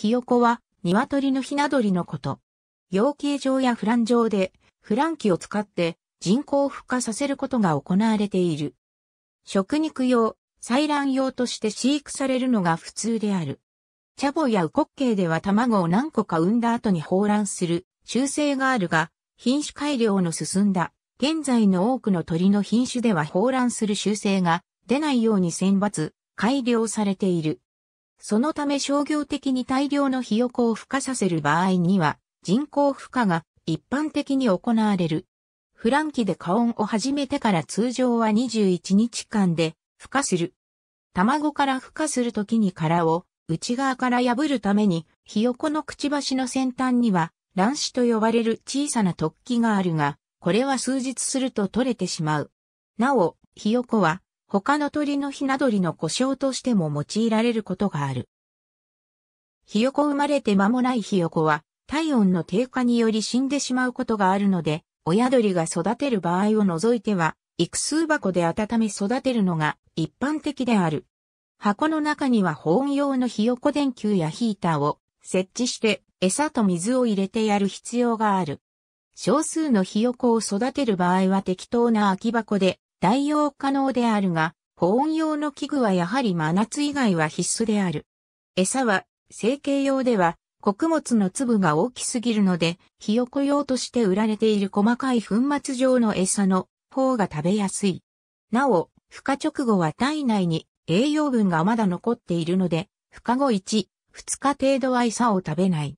ひよこは、鶏のひな鳥のこと。養鶏場やフラン場で、フラン機を使って人工孵化させることが行われている。食肉用、採卵用として飼育されるのが普通である。チャボやウコッケイでは卵を何個か産んだ後に放卵する習性があるが、品種改良の進んだ、現在の多くの鳥の品種では放卵する習性が出ないように選抜、改良されている。そのため商業的に大量のヒヨコを孵化させる場合には、人工孵化が一般的に行われる。フランキで花音を始めてから通常は21日間で孵化する。卵から孵化するときに殻を内側から破るために、ヒヨコのくちばしの先端には卵子と呼ばれる小さな突起があるが、これは数日すると取れてしまう。なお、ヒヨコは他の鳥のひな鳥の故障としても用いられることがある。ひよこ生まれて間もないひよこは、体温の低下により死んでしまうことがあるので、親鳥が育てる場合を除いては、育数箱で温め育てるのが一般的である。箱の中には保温用のひよこ電球やヒーターを設置して餌と水を入れてやる必要がある。少数のひよこを育てる場合は適当な空き箱で代用可能であるが、保温用の器具はやはり真夏以外は必須である。餌は、成形用では、穀物の粒が大きすぎるので、ひよこ用として売られている細かい粉末状の餌の方が食べやすい。なお、孵化直後は体内に栄養分がまだ残っているので、孵化後1、2日程度は餌を食べない。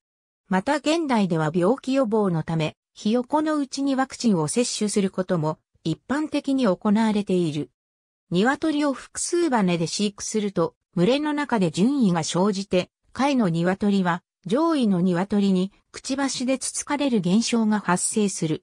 また現代では病気予防のため、ひよこのうちにワクチンを接種することも一般的に行われている。鶏を複数羽で飼育すると、群れの中で順位が生じて、下位の鶏は上位の鶏にくちばしでつつかれる現象が発生する。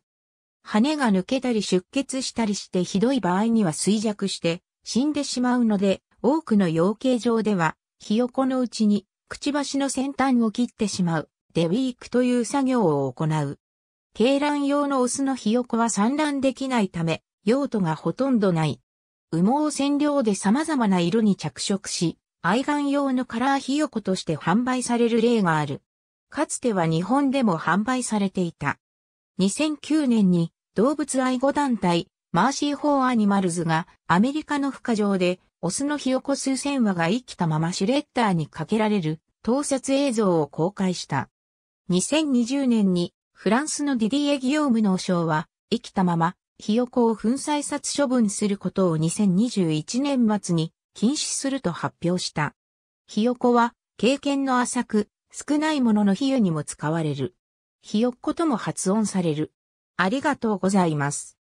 羽が抜けたり出血したりしてひどい場合には衰弱して死んでしまうので、多くの養鶏場では、ひよこのうちにくちばしの先端を切ってしまう、デウィークという作業を行う。鶏卵用のオスのひよこは産卵できないため、用途がほとんどない。羽毛を染料で様々な色に着色し、愛玩用のカラーひよことして販売される例がある。かつては日本でも販売されていた。2009年に動物愛護団体マーシー・フォー・アニマルズがアメリカの孵化場でオスのひよこ数千羽が生きたままシュレッダーにかけられる盗撮映像を公開した。2020年にフランスのディディエ・ギヨーム農相は、生きたまま、ヒヨコを粉砕殺処分することを2021年末に禁止すると発表した。ヒヨコは、経験の浅く、少ないものの比喩にも使われる。ヒヨッコとも発音される。ありがとうございます。